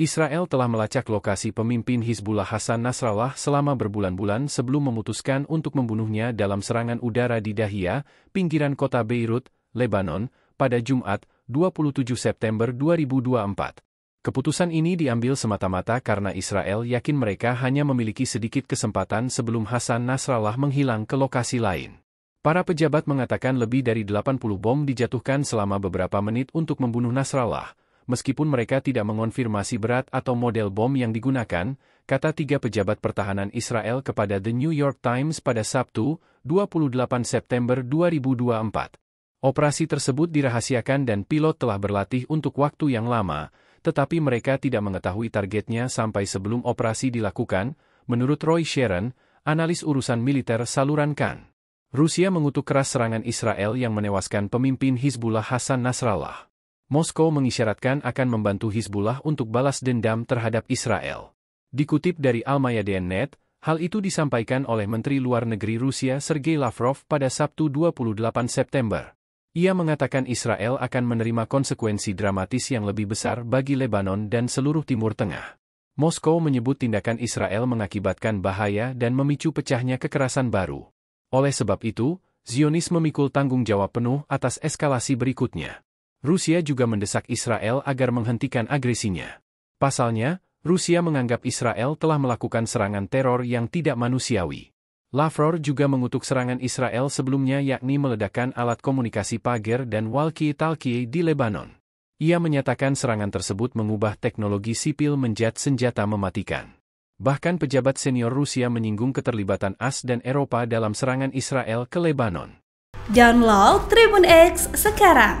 Israel telah melacak lokasi pemimpin Hizbullah Hasan Nasrallah selama berbulan-bulan sebelum memutuskan untuk membunuhnya dalam serangan udara di Dahia, pinggiran kota Beirut, Lebanon, pada Jumat, 27 September 2024. Keputusan ini diambil semata-mata karena Israel yakin mereka hanya memiliki sedikit kesempatan sebelum Hasan Nasrallah menghilang ke lokasi lain. Para pejabat mengatakan lebih dari 80 bom dijatuhkan selama beberapa menit untuk membunuh Nasrallah, meskipun mereka tidak mengonfirmasi berat atau model bom yang digunakan, kata tiga pejabat pertahanan Israel kepada The New York Times pada Sabtu, 28 September 2024. Operasi tersebut dirahasiakan dan pilot telah berlatih untuk waktu yang lama, tetapi mereka tidak mengetahui targetnya sampai sebelum operasi dilakukan, menurut Roy Sharon, analis urusan militer saluran Khan. Rusia mengutuk keras serangan Israel yang menewaskan pemimpin Hizbullah Hasan Nasrallah. Moskow mengisyaratkan akan membantu Hizbullah untuk balas dendam terhadap Israel. Dikutip dari Net, hal itu disampaikan oleh Menteri Luar Negeri Rusia Sergei Lavrov pada Sabtu 28 September. Ia mengatakan Israel akan menerima konsekuensi dramatis yang lebih besar bagi Lebanon dan seluruh Timur Tengah. Moskow menyebut tindakan Israel mengakibatkan bahaya dan memicu pecahnya kekerasan baru. Oleh sebab itu, Zionis memikul tanggung jawab penuh atas eskalasi berikutnya. Rusia juga mendesak Israel agar menghentikan agresinya. Pasalnya, Rusia menganggap Israel telah melakukan serangan teror yang tidak manusiawi. Lavrov juga mengutuk serangan Israel sebelumnya yakni meledakkan alat komunikasi pager dan walkie-talkie di Lebanon. Ia menyatakan serangan tersebut mengubah teknologi sipil menjadi senjata mematikan. Bahkan pejabat senior Rusia menyinggung keterlibatan AS dan Eropa dalam serangan Israel ke Lebanon. Download Tribun X sekarang